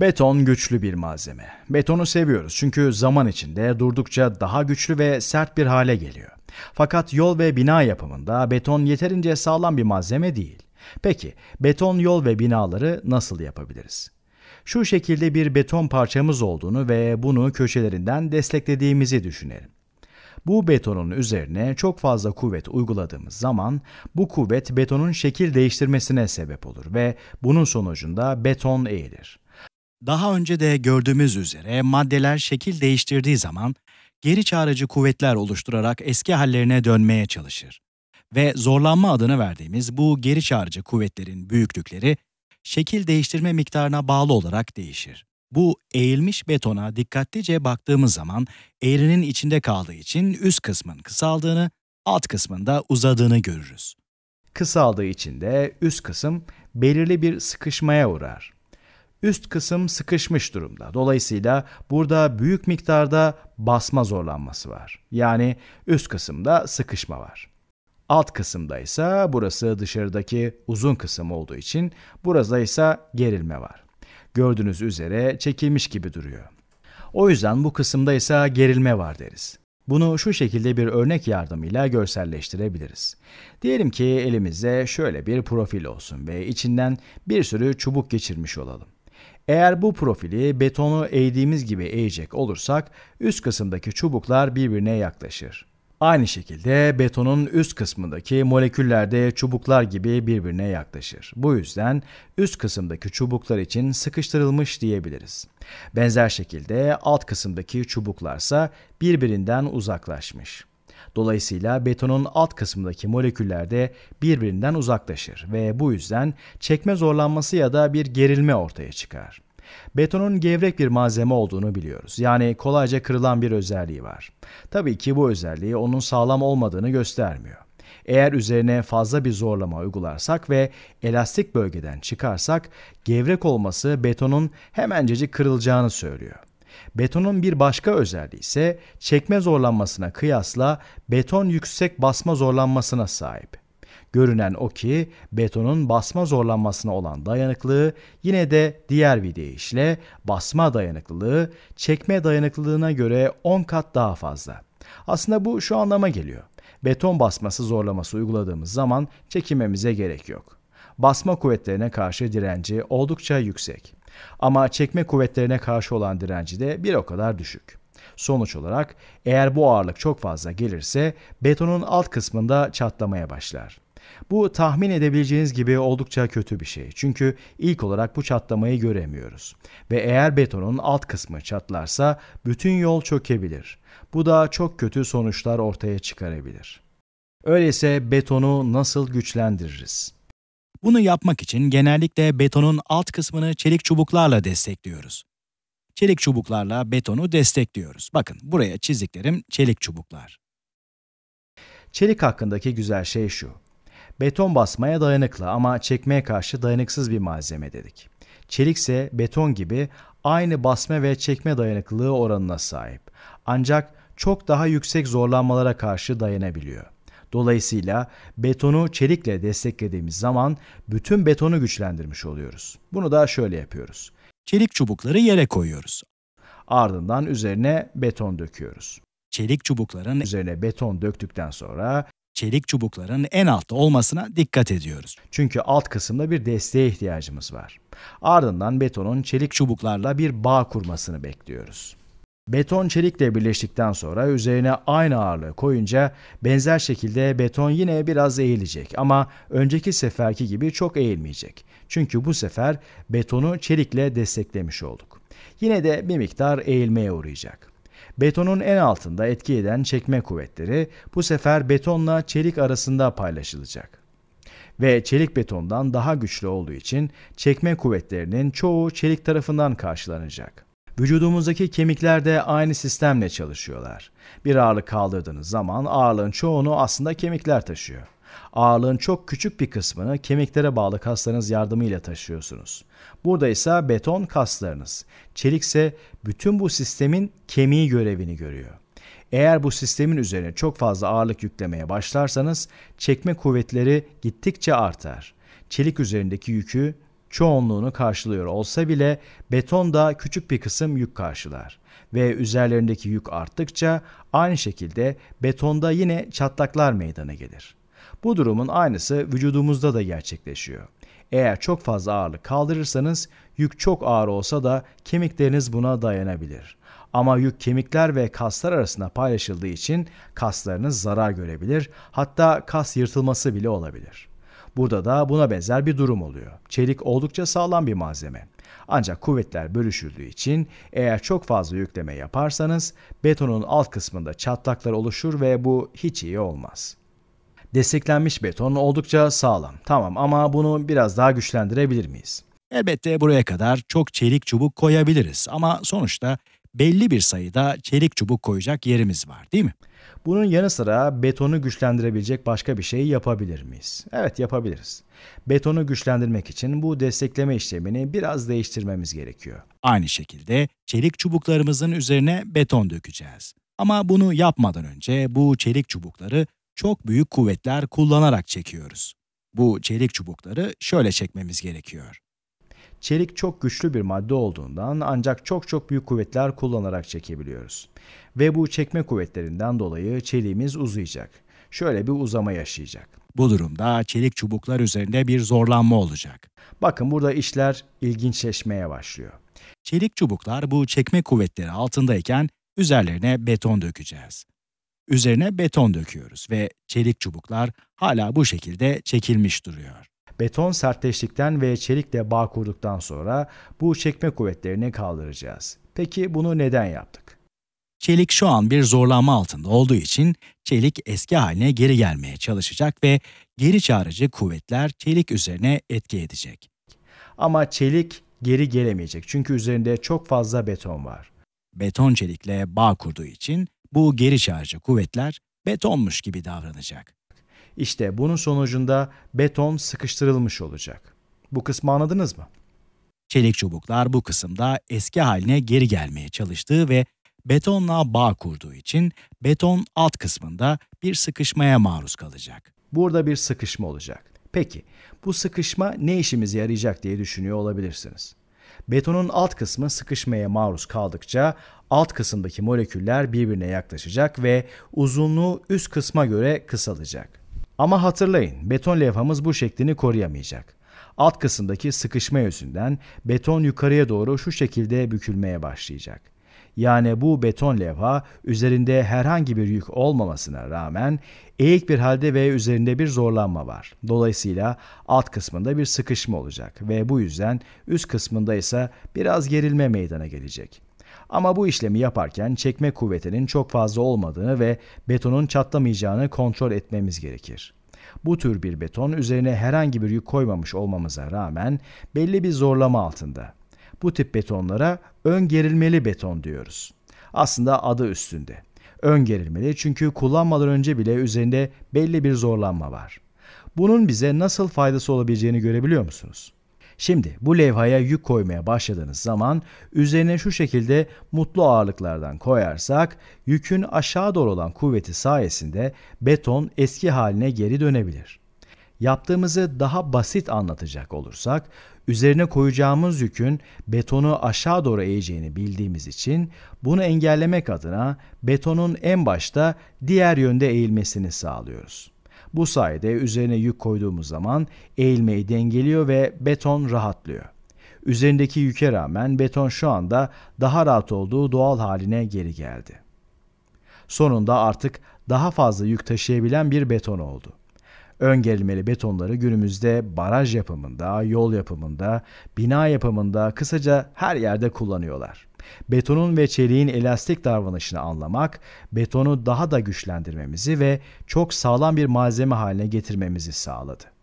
Beton güçlü bir malzeme. Betonu seviyoruz çünkü zaman içinde durdukça daha güçlü ve sert bir hale geliyor. Fakat yol ve bina yapımında beton yeterince sağlam bir malzeme değil. Peki beton yol ve binaları nasıl yapabiliriz? Şu şekilde bir beton parçamız olduğunu ve bunu köşelerinden desteklediğimizi düşünelim. Bu betonun üzerine çok fazla kuvvet uyguladığımız zaman bu kuvvet betonun şekil değiştirmesine sebep olur ve bunun sonucunda beton eğilir. Daha önce de gördüğümüz üzere maddeler şekil değiştirdiği zaman geri çağrıcı kuvvetler oluşturarak eski hallerine dönmeye çalışır. Ve zorlanma adını verdiğimiz bu geri çağrıcı kuvvetlerin büyüklükleri şekil değiştirme miktarına bağlı olarak değişir. Bu eğilmiş betona dikkatlice baktığımız zaman eğrinin içinde kaldığı için üst kısmın kısaldığını, alt kısmında uzadığını görürüz. Kısaldığı için de üst kısım belirli bir sıkışmaya uğrar üst kısım sıkışmış durumda. Dolayısıyla burada büyük miktarda basma zorlanması var. Yani üst kısımda sıkışma var. Alt kısımda ise burası dışarıdaki uzun kısım olduğu için burada ise gerilme var. Gördüğünüz üzere çekilmiş gibi duruyor. O yüzden bu kısımda ise gerilme var deriz. Bunu şu şekilde bir örnek yardımıyla görselleştirebiliriz. Diyelim ki elimizde şöyle bir profil olsun ve içinden bir sürü çubuk geçirmiş olalım. Eğer bu profili betonu eğdiğimiz gibi eğecek olursak üst kısımdaki çubuklar birbirine yaklaşır. Aynı şekilde betonun üst kısmındaki moleküller de çubuklar gibi birbirine yaklaşır. Bu yüzden üst kısımdaki çubuklar için sıkıştırılmış diyebiliriz. Benzer şekilde alt kısımdaki çubuklarsa birbirinden uzaklaşmış. Dolayısıyla betonun alt kısmındaki moleküller de birbirinden uzaklaşır ve bu yüzden çekme zorlanması ya da bir gerilme ortaya çıkar. Betonun gevrek bir malzeme olduğunu biliyoruz. Yani kolayca kırılan bir özelliği var. Tabii ki bu özelliği onun sağlam olmadığını göstermiyor. Eğer üzerine fazla bir zorlama uygularsak ve elastik bölgeden çıkarsak gevrek olması betonun hemencecik kırılacağını söylüyor. Betonun bir başka özelliği ise çekme zorlanmasına kıyasla beton yüksek basma zorlanmasına sahip. Görünen o ki betonun basma zorlanmasına olan dayanıklılığı yine de diğer bir deyişle basma dayanıklılığı çekme dayanıklılığına göre 10 kat daha fazla. Aslında bu şu anlama geliyor. Beton basması zorlaması uyguladığımız zaman çekinmemize gerek yok. Basma kuvvetlerine karşı direnci oldukça yüksek. Ama çekme kuvvetlerine karşı olan direnci de bir o kadar düşük. Sonuç olarak eğer bu ağırlık çok fazla gelirse betonun alt kısmında çatlamaya başlar. Bu tahmin edebileceğiniz gibi oldukça kötü bir şey. Çünkü ilk olarak bu çatlamayı göremiyoruz. Ve eğer betonun alt kısmı çatlarsa bütün yol çökebilir. Bu da çok kötü sonuçlar ortaya çıkarabilir. Öyleyse betonu nasıl güçlendiririz? Bunu yapmak için genellikle betonun alt kısmını çelik çubuklarla destekliyoruz. Çelik çubuklarla betonu destekliyoruz. Bakın buraya çiziklerim çelik çubuklar. Çelik hakkındaki güzel şey şu. Beton basmaya dayanıklı ama çekmeye karşı dayanıksız bir malzeme dedik. Çelik ise beton gibi aynı basma ve çekme dayanıklılığı oranına sahip. Ancak çok daha yüksek zorlanmalara karşı dayanabiliyor. Dolayısıyla betonu çelikle desteklediğimiz zaman bütün betonu güçlendirmiş oluyoruz. Bunu da şöyle yapıyoruz. Çelik çubukları yere koyuyoruz. Ardından üzerine beton döküyoruz. Çelik çubukların üzerine beton döktükten sonra çelik çubukların en altta olmasına dikkat ediyoruz. Çünkü alt kısımda bir desteğe ihtiyacımız var. Ardından betonun çelik çubuklarla bir bağ kurmasını bekliyoruz. Beton çelikle birleştikten sonra üzerine aynı ağırlığı koyunca benzer şekilde beton yine biraz eğilecek ama önceki seferki gibi çok eğilmeyecek. Çünkü bu sefer betonu çelikle desteklemiş olduk. Yine de bir miktar eğilmeye uğrayacak. Betonun en altında etki eden çekme kuvvetleri bu sefer betonla çelik arasında paylaşılacak ve çelik betondan daha güçlü olduğu için çekme kuvvetlerinin çoğu çelik tarafından karşılanacak. Vücudumuzdaki kemikler de aynı sistemle çalışıyorlar. Bir ağırlık kaldırdığınız zaman ağırlığın çoğunu aslında kemikler taşıyor. Ağırlığın çok küçük bir kısmını kemiklere bağlı kaslarınız yardımıyla taşıyorsunuz. Burada ise beton kaslarınız, çelikse bütün bu sistemin kemiği görevini görüyor. Eğer bu sistemin üzerine çok fazla ağırlık yüklemeye başlarsanız çekme kuvvetleri gittikçe artar. Çelik üzerindeki yükü çoğunluğunu karşılıyor olsa bile betonda küçük bir kısım yük karşılar ve üzerlerindeki yük arttıkça aynı şekilde betonda yine çatlaklar meydana gelir. Bu durumun aynısı vücudumuzda da gerçekleşiyor. Eğer çok fazla ağırlık kaldırırsanız yük çok ağır olsa da kemikleriniz buna dayanabilir. Ama yük kemikler ve kaslar arasında paylaşıldığı için kaslarınız zarar görebilir, hatta kas yırtılması bile olabilir. Burada da buna benzer bir durum oluyor. Çelik oldukça sağlam bir malzeme. Ancak kuvvetler bölüşüldüğü için eğer çok fazla yükleme yaparsanız betonun alt kısmında çatlaklar oluşur ve bu hiç iyi olmaz. Desteklenmiş beton oldukça sağlam. Tamam ama bunu biraz daha güçlendirebilir miyiz? Elbette buraya kadar çok çelik çubuk koyabiliriz ama sonuçta belli bir sayıda çelik çubuk koyacak yerimiz var değil mi? Bunun yanı sıra betonu güçlendirebilecek başka bir şey yapabilir miyiz? Evet yapabiliriz. Betonu güçlendirmek için bu destekleme işlemini biraz değiştirmemiz gerekiyor. Aynı şekilde çelik çubuklarımızın üzerine beton dökeceğiz. Ama bunu yapmadan önce bu çelik çubukları çok büyük kuvvetler kullanarak çekiyoruz. Bu çelik çubukları şöyle çekmemiz gerekiyor. Çelik çok güçlü bir madde olduğundan ancak çok çok büyük kuvvetler kullanarak çekebiliyoruz. Ve bu çekme kuvvetlerinden dolayı çeliğimiz uzayacak. Şöyle bir uzama yaşayacak. Bu durumda çelik çubuklar üzerinde bir zorlanma olacak. Bakın burada işler ilginçleşmeye başlıyor. Çelik çubuklar bu çekme kuvvetleri altındayken üzerlerine beton dökeceğiz. Üzerine beton döküyoruz ve çelik çubuklar hala bu şekilde çekilmiş duruyor beton sertleştikten ve çelikle bağ kurduktan sonra bu çekme kuvvetlerini kaldıracağız. Peki bunu neden yaptık? Çelik şu an bir zorlanma altında olduğu için çelik eski haline geri gelmeye çalışacak ve geri çağırıcı kuvvetler çelik üzerine etki edecek. Ama çelik geri gelemeyecek çünkü üzerinde çok fazla beton var. Beton çelikle bağ kurduğu için bu geri çağırıcı kuvvetler betonmuş gibi davranacak. İşte bunun sonucunda beton sıkıştırılmış olacak. Bu kısmı anladınız mı? Çelik çubuklar bu kısımda eski haline geri gelmeye çalıştığı ve betonla bağ kurduğu için beton alt kısmında bir sıkışmaya maruz kalacak. Burada bir sıkışma olacak. Peki bu sıkışma ne işimize yarayacak diye düşünüyor olabilirsiniz. Betonun alt kısmı sıkışmaya maruz kaldıkça alt kısımdaki moleküller birbirine yaklaşacak ve uzunluğu üst kısma göre kısalacak. Ama hatırlayın beton levhamız bu şeklini koruyamayacak. Alt kısımdaki sıkışma yüzünden beton yukarıya doğru şu şekilde bükülmeye başlayacak. Yani bu beton levha üzerinde herhangi bir yük olmamasına rağmen eğik bir halde ve üzerinde bir zorlanma var. Dolayısıyla alt kısmında bir sıkışma olacak ve bu yüzden üst kısmında ise biraz gerilme meydana gelecek. Ama bu işlemi yaparken çekme kuvvetinin çok fazla olmadığını ve betonun çatlamayacağını kontrol etmemiz gerekir. Bu tür bir beton üzerine herhangi bir yük koymamış olmamıza rağmen belli bir zorlama altında. Bu tip betonlara ön gerilmeli beton diyoruz. Aslında adı üstünde. Ön gerilmeli çünkü kullanmadan önce bile üzerinde belli bir zorlanma var. Bunun bize nasıl faydası olabileceğini görebiliyor musunuz? Şimdi bu levhaya yük koymaya başladığınız zaman üzerine şu şekilde mutlu ağırlıklardan koyarsak yükün aşağı doğru olan kuvveti sayesinde beton eski haline geri dönebilir. Yaptığımızı daha basit anlatacak olursak, üzerine koyacağımız yükün betonu aşağı doğru eğeceğini bildiğimiz için bunu engellemek adına betonun en başta diğer yönde eğilmesini sağlıyoruz. Bu sayede üzerine yük koyduğumuz zaman eğilmeyi dengeliyor ve beton rahatlıyor. Üzerindeki yüke rağmen beton şu anda daha rahat olduğu doğal haline geri geldi. Sonunda artık daha fazla yük taşıyabilen bir beton oldu. Ön gerilmeli betonları günümüzde baraj yapımında, yol yapımında, bina yapımında kısaca her yerde kullanıyorlar. Betonun ve çeliğin elastik davranışını anlamak, betonu daha da güçlendirmemizi ve çok sağlam bir malzeme haline getirmemizi sağladı.